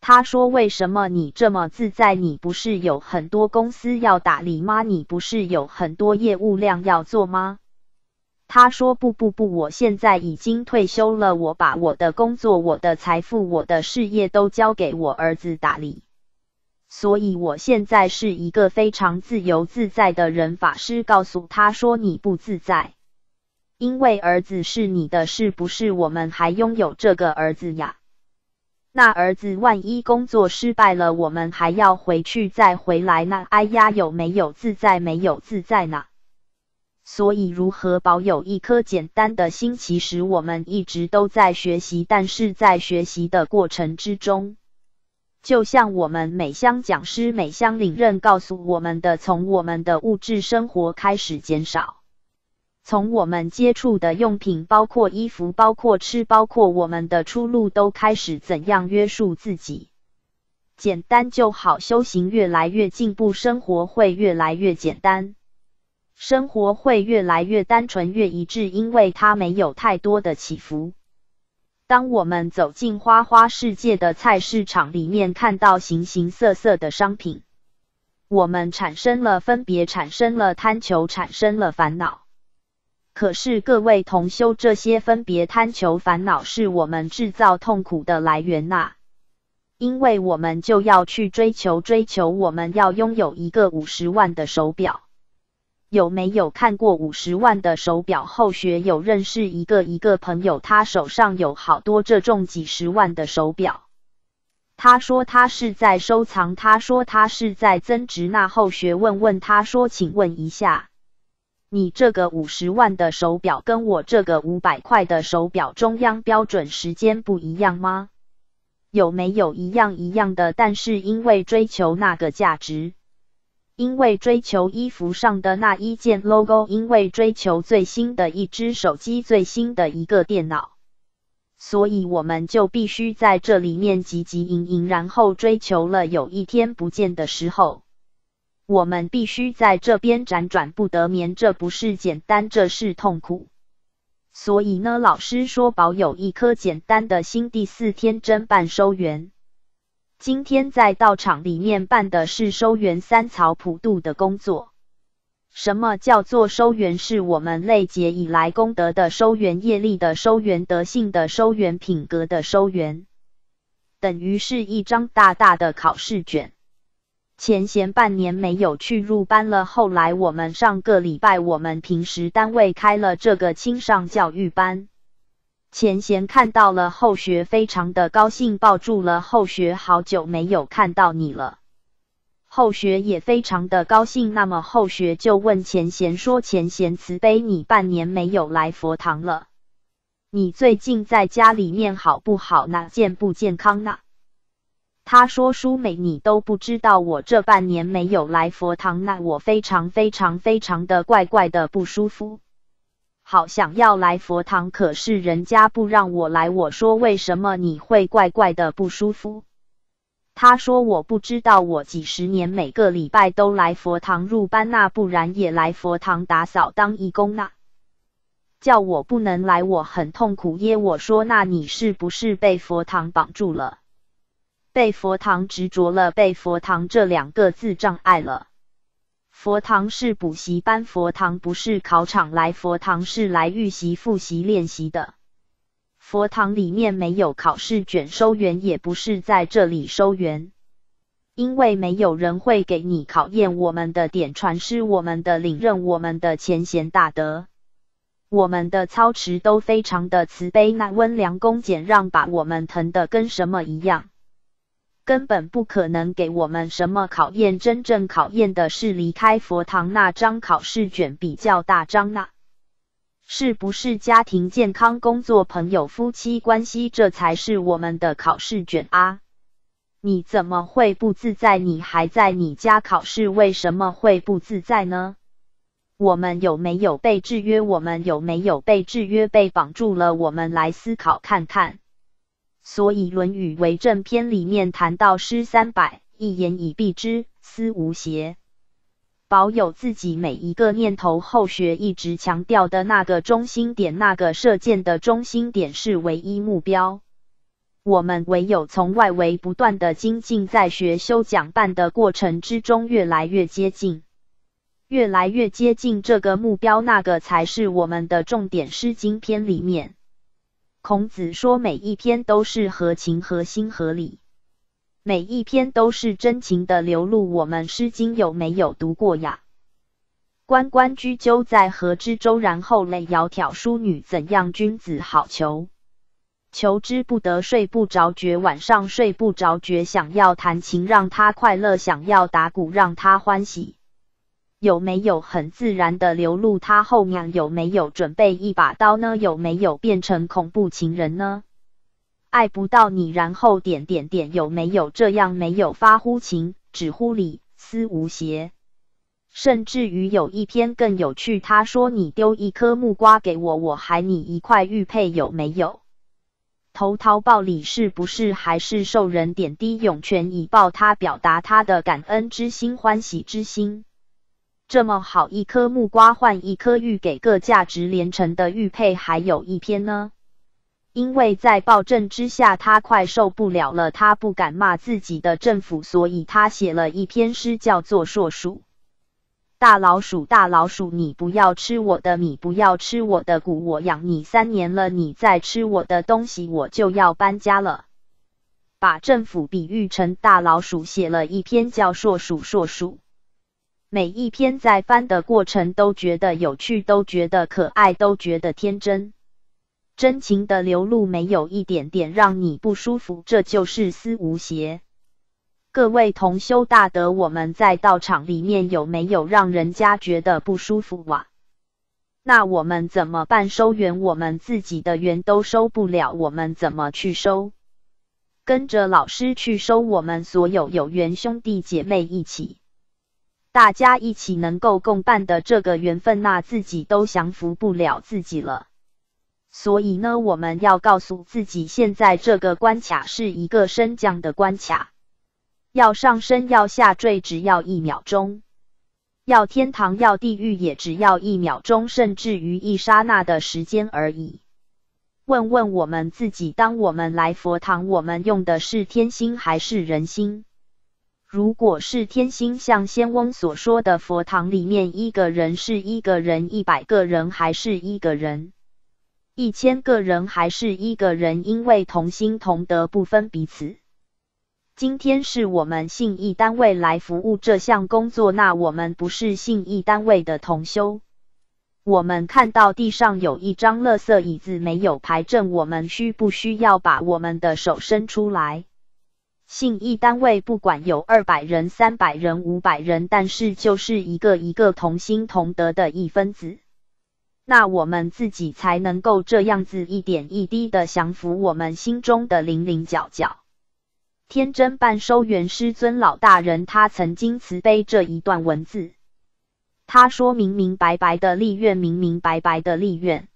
他说：“为什么你这么自在？你不是有很多公司要打理吗？你不是有很多业务量要做吗？”他说：“不不不，我现在已经退休了，我把我的工作、我的财富、我的事业都交给我儿子打理，所以我现在是一个非常自由自在的人。”法师告诉他说：“你不自在。”因为儿子是你的，是不是？我们还拥有这个儿子呀？那儿子万一工作失败了，我们还要回去再回来呢？哎呀，有没有自在？没有自在呢？所以，如何保有一颗简单的心？其实我们一直都在学习，但是在学习的过程之中，就像我们每箱讲师、每箱领任告诉我们的，从我们的物质生活开始减少。从我们接触的用品，包括衣服，包括吃，包括我们的出路，都开始怎样约束自己？简单就好。修行越来越进步，生活会越来越简单，生活会越来越单纯、越一致，因为它没有太多的起伏。当我们走进花花世界的菜市场里面，看到形形色色的商品，我们产生了分别，产生了贪求，产生了烦恼。可是各位同修，这些分别贪求、烦恼，是我们制造痛苦的来源呐。因为我们就要去追求，追求，我们要拥有一个五十万的手表。有没有看过五十万的手表？后学有认识一个一个朋友，他手上有好多这种几十万的手表。他说他是在收藏，他说他是在增值。那后学问问他说，请问一下。你这个五十万的手表跟我这个五百块的手表，中央标准时间不一样吗？有没有一样一样的？但是因为追求那个价值，因为追求衣服上的那一件 logo，因为追求最新的一只手机，最新的一个电脑，所以我们就必须在这里面汲汲营营，然后追求了。有一天不见的时候。我们必须在这边辗转不得眠，这不是简单，这是痛苦。所以呢，老师说保有一颗简单的心。第四天真办收圆，今天在道场里面办的是收圆三草普渡的工作。什么叫做收圆？是我们累劫以来功德的收圆，业力的收圆，德性的收圆，品格的收圆，等于是一张大大的考试卷。前贤半年没有去入班了，后来我们上个礼拜，我们平时单位开了这个青上教育班，前贤看到了后学，非常的高兴，抱住了后学，好久没有看到你了，后学也非常的高兴。那么后学就问前贤说：“前贤慈悲，你半年没有来佛堂了，你最近在家里面好不好呢？健不健康呢？”他说：“舒美，你都不知道，我这半年没有来佛堂，那我非常非常非常的怪怪的不舒服。好想要来佛堂，可是人家不让我来。我说为什么你会怪怪的不舒服？”他说：“我不知道，我几十年每个礼拜都来佛堂入班，那不然也来佛堂打扫当义工呐。叫我不能来，我很痛苦。”耶，我说：“那你是不是被佛堂绑住了？”被佛堂执着了，被佛堂这两个字障碍了。佛堂是补习班，佛堂不是考场。来佛堂是来预习、复习、练习的。佛堂里面没有考试卷，收员也不是在这里收员，因为没有人会给你考验。我们的点传师，我们的领任，我们的前贤大德，我们的操持都非常的慈悲、那温良、恭俭让，把我们疼的跟什么一样。根本不可能给我们什么考验，真正考验的是离开佛堂那张考试卷比较大张那是不是家庭健康、工作、朋友、夫妻关系，这才是我们的考试卷啊？你怎么会不自在？你还在你家考试，为什么会不自在呢？我们有没有被制约？我们有没有被制约、被绑住了？我们来思考看看。所以，《论语为正篇》里面谈到“诗三百，一言以蔽之，思无邪”。保有自己每一个念头后学一直强调的那个中心点，那个射箭的中心点是唯一目标。我们唯有从外围不断的精进，在学修讲办的过程之中，越来越接近，越来越接近这个目标，那个才是我们的重点。《诗经篇》里面。孔子说，每一篇都是合情、合心、合理，每一篇都是真情的流露。我们《诗经》有没有读过呀？关关雎鸠，在河之洲。然后，嘞，窈窕淑女，怎样？君子好逑。求之不得，睡不着觉，晚上睡不着觉，想要弹琴让她快乐，想要打鼓让她欢喜。有没有很自然的流露？他后面有没有准备一把刀呢？有没有变成恐怖情人呢？爱不到你，然后点点点，有没有这样？没有发乎情，止乎礼，思无邪。甚至于有一篇更有趣，他说：“你丢一颗木瓜给我，我还你一块玉佩，有没有？”投桃报李，是不是还是受人点滴涌泉以报？他表达他的感恩之心，欢喜之心。这么好一颗木瓜换一颗玉，给个价值连城的玉佩，还有一篇呢。因为在暴政之下，他快受不了了，他不敢骂自己的政府，所以他写了一篇诗，叫做《硕鼠》。大老鼠，大老鼠，你不要吃我的米，不要吃我的谷，我养你三年了，你再吃我的东西，我就要搬家了。把政府比喻成大老鼠，写了一篇叫《硕鼠》。硕鼠。每一篇在翻的过程都觉得有趣，都觉得可爱，都觉得天真，真情的流露没有一点点让你不舒服。这就是思无邪。各位同修大德，我们在道场里面有没有让人家觉得不舒服哇？那我们怎么办？收缘，我们自己的缘都收不了，我们怎么去收？跟着老师去收，我们所有有缘兄弟姐妹一起。大家一起能够共办的这个缘分，那自己都降服不了自己了。所以呢，我们要告诉自己，现在这个关卡是一个升降的关卡，要上升要下坠，只要一秒钟；要天堂要地狱，也只要一秒钟，甚至于一刹那的时间而已。问问我们自己，当我们来佛堂，我们用的是天心还是人心？如果是天心，像仙翁所说的佛堂里面，一个人是一个人，一百个人还是一个人，一千个人还是一个人，因为同心同德不分彼此。今天是我们信义单位来服务这项工作，那我们不是信义单位的同修，我们看到地上有一张垃圾椅子没有排正，我们需不需要把我们的手伸出来？信义单位不管有二百人、三百人、五百人，但是就是一个一个同心同德的一分子，那我们自己才能够这样子一点一滴的降服我们心中的零零角角。天真半收元师尊老大人，他曾经慈悲这一段文字，他说明明白白的立愿，明明白白的立愿。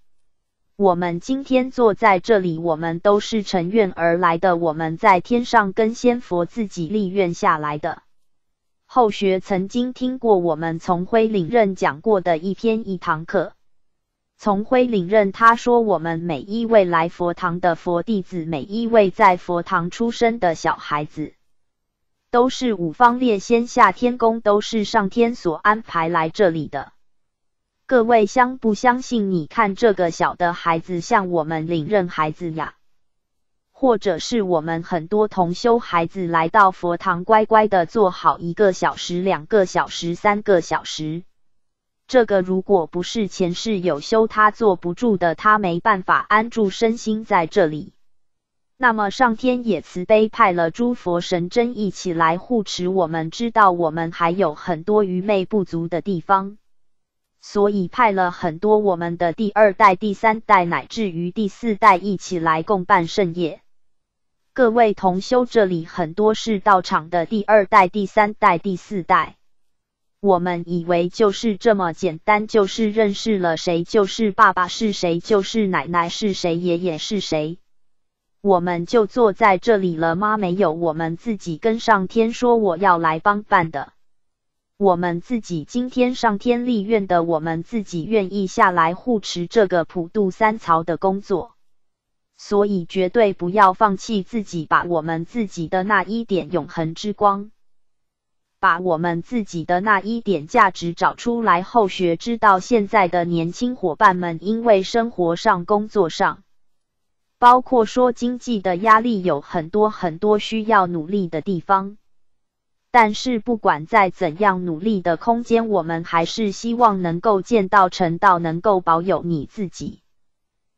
我们今天坐在这里，我们都是成愿而来的。我们在天上跟仙佛自己立愿下来的。后学曾经听过我们从辉领任讲过的一篇一堂课。从辉领任他说，我们每一位来佛堂的佛弟子，每一位在佛堂出生的小孩子，都是五方列仙下天宫，都是上天所安排来这里的。各位相不相信？你看这个小的孩子像我们领任孩子呀，或者是我们很多同修孩子来到佛堂，乖乖的坐好一个小时、两个小时、三个小时。这个如果不是前世有修，他坐不住的，他没办法安住身心在这里。那么上天也慈悲，派了诸佛神真一起来护持我们。知道我们还有很多愚昧不足的地方。所以派了很多我们的第二代、第三代，乃至于第四代一起来共办盛宴。各位同修，这里很多是道场的第二代、第三代、第四代。我们以为就是这么简单，就是认识了谁，就是爸爸是谁，就是奶奶是谁，爷爷是谁，我们就坐在这里了吗？没有，我们自己跟上天说，我要来帮办的。我们自己今天上天立愿的，我们自己愿意下来护持这个普渡三曹的工作，所以绝对不要放弃自己，把我们自己的那一点永恒之光，把我们自己的那一点价值找出来后学。知道现在的年轻伙伴们，因为生活上、工作上，包括说经济的压力，有很多很多需要努力的地方。但是，不管在怎样努力的空间，我们还是希望能够见到成道，能够保有你自己。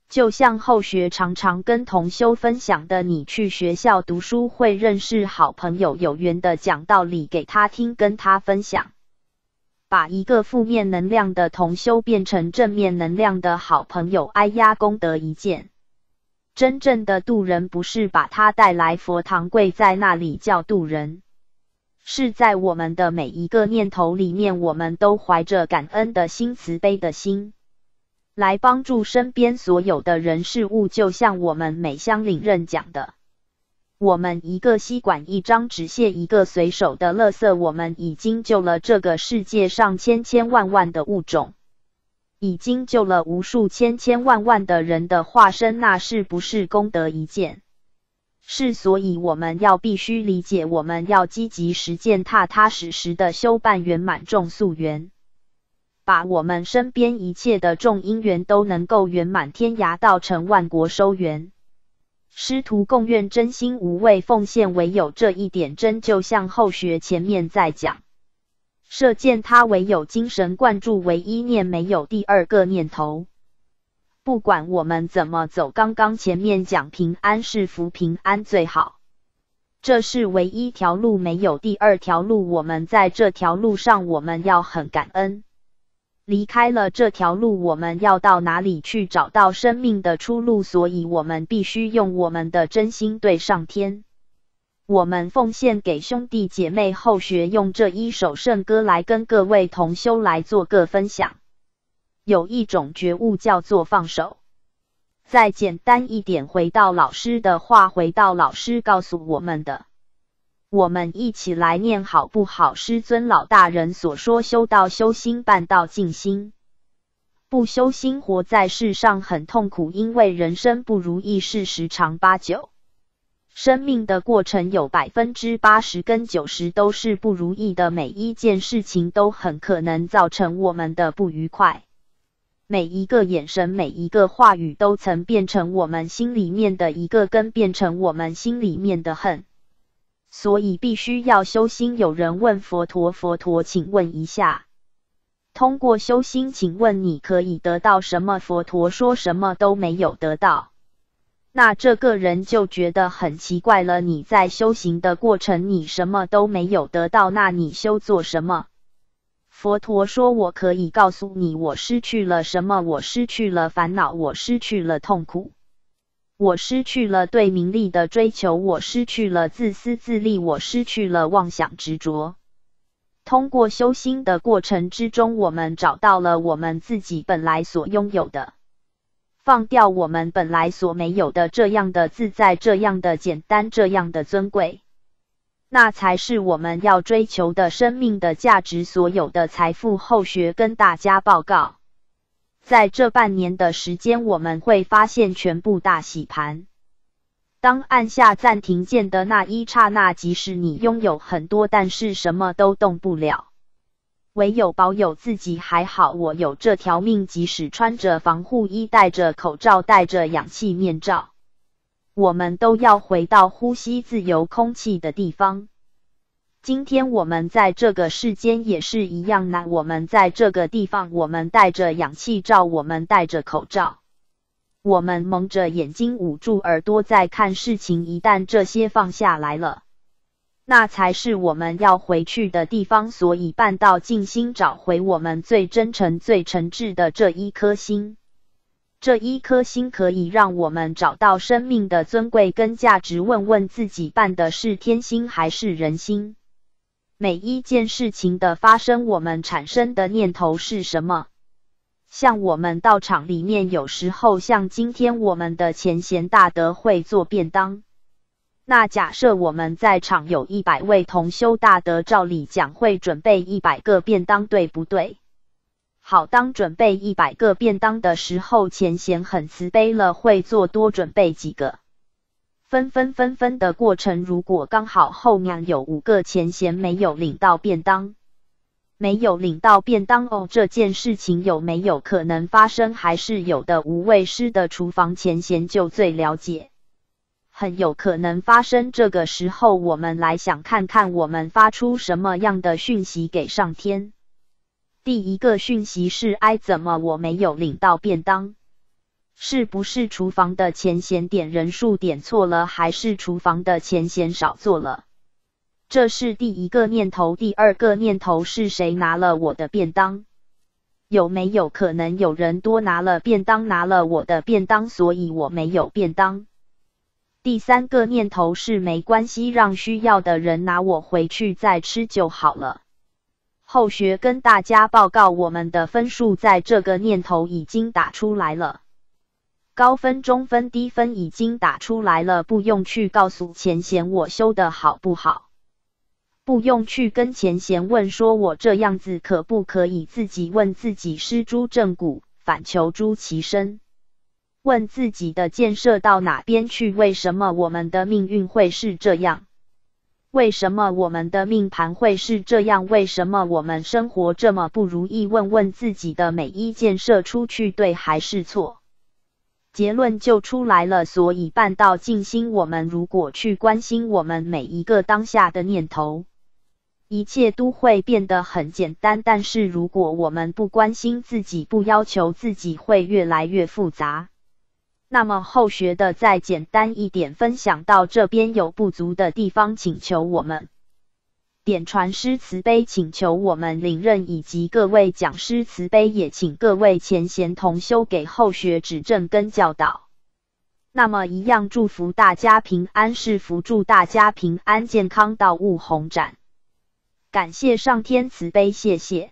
就像后学常常跟同修分享的，你去学校读书会认识好朋友，有缘的讲道理给他听，跟他分享，把一个负面能量的同修变成正面能量的好朋友。哎呀，功德一件。真正的渡人，不是把他带来佛堂跪在那里叫渡人。是在我们的每一个念头里面，我们都怀着感恩的心、慈悲的心，来帮助身边所有的人事物。就像我们美香领任讲的，我们一个吸管、一张纸屑、一个随手的垃圾，我们已经救了这个世界上千千万万的物种，已经救了无数千千万万的人的化身。那是不是功德一件？是，所以我们要必须理解，我们要积极实践，踏踏实实的修办圆满众素缘，把我们身边一切的众因缘都能够圆满，天涯道成万国收缘，师徒共愿，真心无畏，奉献唯有这一点真。就像后学前面在讲射箭，他唯有精神贯注，唯一念，没有第二个念头。不管我们怎么走，刚刚前面讲平安是福，平安最好，这是唯一条路，没有第二条路。我们在这条路上，我们要很感恩。离开了这条路，我们要到哪里去找到生命的出路？所以我们必须用我们的真心对上天，我们奉献给兄弟姐妹后学，用这一首圣歌来跟各位同修来做个分享。有一种觉悟叫做放手。再简单一点，回到老师的话，回到老师告诉我们的，我们一起来念好不好？师尊老大人所说：“修道修心，半道静心。不修心，活在世上很痛苦，因为人生不如意事十常八九。生命的过程有百分之八十跟九十都是不如意的，每一件事情都很可能造成我们的不愉快。”每一个眼神，每一个话语，都曾变成我们心里面的一个根，变成我们心里面的恨。所以必须要修心。有人问佛陀：“佛陀，请问一下，通过修心，请问你可以得到什么？”佛陀说：“什么都没有得到。”那这个人就觉得很奇怪了。你在修行的过程，你什么都没有得到，那你修做什么？佛陀说：“我可以告诉你，我失去了什么？我失去了烦恼，我失去了痛苦，我失去了对名利的追求，我失去了自私自利，我失去了妄想执着。通过修心的过程之中，我们找到了我们自己本来所拥有的，放掉我们本来所没有的，这样的自在，这样的简单，这样的尊贵。”那才是我们要追求的生命的价值。所有的财富后学跟大家报告，在这半年的时间，我们会发现全部大洗盘。当按下暂停键的那一刹那，即使你拥有很多，但是什么都动不了。唯有保有自己还好，我有这条命。即使穿着防护衣，戴着口罩，戴着氧气面罩。我们都要回到呼吸自由空气的地方。今天我们在这个世间也是一样呢。我们在这个地方，我们戴着氧气罩，我们戴着口罩，我们蒙着眼睛，捂住耳朵在看事情。一旦这些放下来了，那才是我们要回去的地方。所以，半道静心，找回我们最真诚、最诚挚的这一颗心。这一颗心可以让我们找到生命的尊贵跟价值。问问自己办的是天心还是人心？每一件事情的发生，我们产生的念头是什么？像我们道场里面，有时候像今天我们的前贤大德会做便当，那假设我们在场有一百位同修，大德照理讲会准备一百个便当，对不对？好，当准备一百个便当的时候，前贤很慈悲了，会做多准备几个。分分分分的过程，如果刚好后面有五个前贤没有领到便当，没有领到便当哦，这件事情有没有可能发生？还是有的。无畏师的厨房前贤就最了解，很有可能发生。这个时候，我们来想看看，我们发出什么样的讯息给上天。第一个讯息是哎，怎么我没有领到便当？是不是厨房的前嫌点人数点错了，还是厨房的前嫌少做了？这是第一个念头。第二个念头是谁拿了我的便当？有没有可能有人多拿了便当，拿了我的便当，所以我没有便当？第三个念头是没关系，让需要的人拿我回去再吃就好了。后学跟大家报告，我们的分数在这个念头已经打出来了，高分、中分、低分已经打出来了，不用去告诉前贤我修的好不好，不用去跟前贤问，说我这样子可不可以，自己问自己，施诸正骨，反求诸其身，问自己的建设到哪边去，为什么我们的命运会是这样？为什么我们的命盘会是这样？为什么我们生活这么不如意？问问自己的每一件射出去对还是错，结论就出来了。所以半道静心，我们如果去关心我们每一个当下的念头，一切都会变得很简单。但是如果我们不关心自己，不要求自己，会越来越复杂。那么后学的再简单一点分享到这边有不足的地方，请求我们点传师慈悲，请求我们领任以及各位讲师慈悲，也请各位前贤同修给后学指正跟教导。那么一样祝福大家平安是福，祝大家平安健康到悟宏展。感谢上天慈悲，谢谢。